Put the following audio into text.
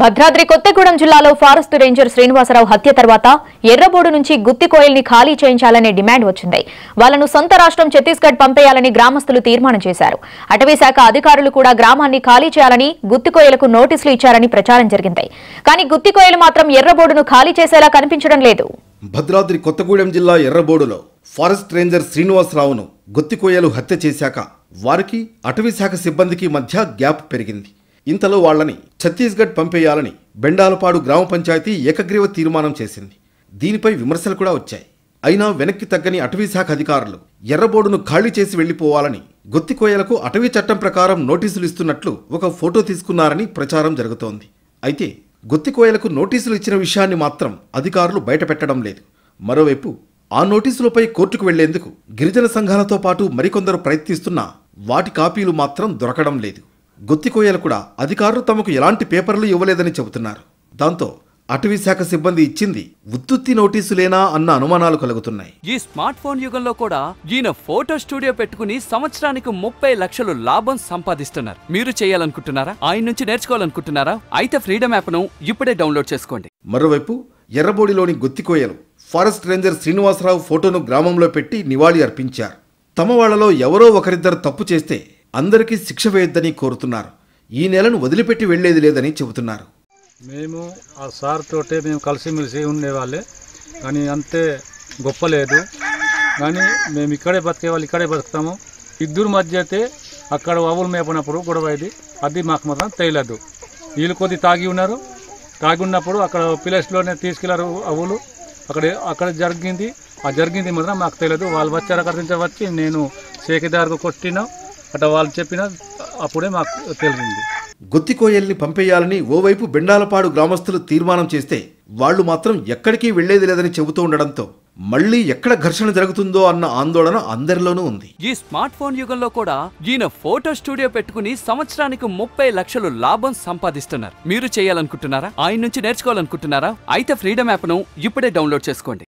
భద్రాద్రి కొత్తగూడెం జిల్లాలో forest ranger Srinivasarao హత్య తర్వాత ఎర్రబోడు నుంచి గుత్తికోయల్ని ఖాళీ చేయించాలనే డిమాండ్ వచ్చింది వాళ్లను సొంత రాష్ట్రం ఛత్తీస్గఢ్ పంపేయాలని గ్రామస్తులు తీర్మానం చేశారు అటవీశాఖ అధికారులు కూడా గ్రామాన్ని ఖాళీ చేయాలని గుత్తికోయలకు నోటీసులు ఇచ్చారని ప్రచారం జరిగింది కానీ గుత్తికోయలు మాత్రం ఎర్రబోడును ఖాళీ చేసేలా కనిపించడం లేదు భద్రాద్రి కొత్తగూడెం జిల్లా ఎర్రబోడులో ఫారెస్ట్ రేంజర్ శ్రీనివాసరావును గుత్తికోయలు హత్య చేశాక వారికి అటవీశాఖ సిబ్బందికి మధ్య గ్యాప్ పెరిగింది ఇంతలో వాళ్లని ఛత్తీస్గఢ్ పంపేయాలని బెండాలపాడు గ్రామ పంచాయతీ ఏకగ్రీవ తీర్మానం చేసింది దీనిపై విమర్శలు కూడా వచ్చాయి అయినా వెనక్కి తగ్గని అటవీ శాఖ అధికారులు ఎర్రబోర్డును ఖాళీ చేసి వెళ్లిపోవాలని గుత్తికోయలకు అటవీ చట్టం ప్రకారం నోటీసులు ఇస్తున్నట్లు ఒక ఫోటో తీసుకున్నారని ప్రచారం జరుగుతోంది అయితే గుత్తికోయలకు నోటీసులు ఇచ్చిన విషయాన్ని మాత్రం అధికారులు బయటపెట్టడం లేదు మరోవైపు ఆ నోటీసులపై కోర్టుకు వెళ్లేందుకు గిరిజన సంఘాలతో పాటు మరికొందరు ప్రయత్నిస్తున్నా వాటి కాపీలు మాత్రం దొరకడం లేదు గుత్తికోయలు కూడా అధికారులు తమకు ఎలాంటి పేపర్లు ఇవ్వలేదని చెబుతున్నారు దాంతో అటవీ శాఖ సిబ్బంది ఇచ్చింది ఉత్తుత్తి నోటీసులేనా అన్న అనుమానాలు కలుగుతున్నాయి ఈ స్మార్ట్ ఫోన్ యుగంలో కూడా ఈయన ఫోటో స్టూడియో పెట్టుకుని సంవత్సరానికి ముప్పై లక్షలు లాభం సంపాదిస్తున్నారు మీరు చేయాలనుకుంటున్నారా ఆయన నుంచి నేర్చుకోవాలనుకుంటున్నారా అయితే ఫ్రీడమ్ యాప్ను ఇప్పుడే డౌన్లోడ్ చేసుకోండి మరోవైపు ఎర్రబోడిలోని గుత్తికోయలు ఫారెస్ట్ రేంజర్ శ్రీనివాసరావు ఫోటోను గ్రామంలో పెట్టి నివాళి అర్పించారు తమ వాళ్లలో ఎవరో ఒకరిద్దరు తప్పు చేస్తే అందరికీ శిక్ష వేయొద్దని కోరుతున్నారు ఈ నెలను వదిలిపెట్టి వెళ్లేది లేదని చెబుతున్నారు మేము ఆ సార్ తోటే మేము కలిసిమెలిసి ఉండేవాళ్ళే కానీ అంతే గొప్ప లేదు కానీ మేము ఇక్కడే బతికే వాళ్ళు ఇక్కడే బతుకుతాము ఇద్దరు మధ్య అయితే అక్కడ ఆవులు మేపనప్పుడు గొడవ ఇది అది మాకు మాత్రం తేలదు వీళ్ళు కొద్ది తాగి ఉన్నారు తాగి ఉన్నప్పుడు అక్కడ ప్లేస్లోనే తీసుకెళ్లారు అవులు అక్కడ అక్కడ జరిగింది ఆ జరిగింది మాత్రం మాకు తెలియదు వాళ్ళు వచ్చారు అక్కడి నుంచి వచ్చి నేను సేకిదారుకు కొట్టినా అట్లా వాళ్ళు చెప్పిన అప్పుడే మాకు తెలిసింది గుత్తికోయల్ని పంపేయాలని ఓవైపు బెండాలపాడు గ్రామస్తులు తీర్మానం చేస్తే వాళ్లు మాత్రం ఎక్కడికి వెళ్లేది లేదని చెబుతూ ఉండడంతో మళ్ళీ ఎక్కడ ఘర్షణ జరుగుతుందో అన్న ఆందోళన అందరిలోనూ ఉంది ఈ స్మార్ట్ ఫోన్ యుగంలో కూడా ఈయన ఫోటో స్టూడియో పెట్టుకుని సంవత్సరానికి ముప్పై లక్షలు లాభం సంపాదిస్తున్నారు మీరు చేయాలనుకుంటున్నారా ఆయన నుంచి నేర్చుకోవాలనుకుంటున్నారా అయితే ఫ్రీడమ్ యాప్ను ఇప్పుడే డౌన్లోడ్ చేసుకోండి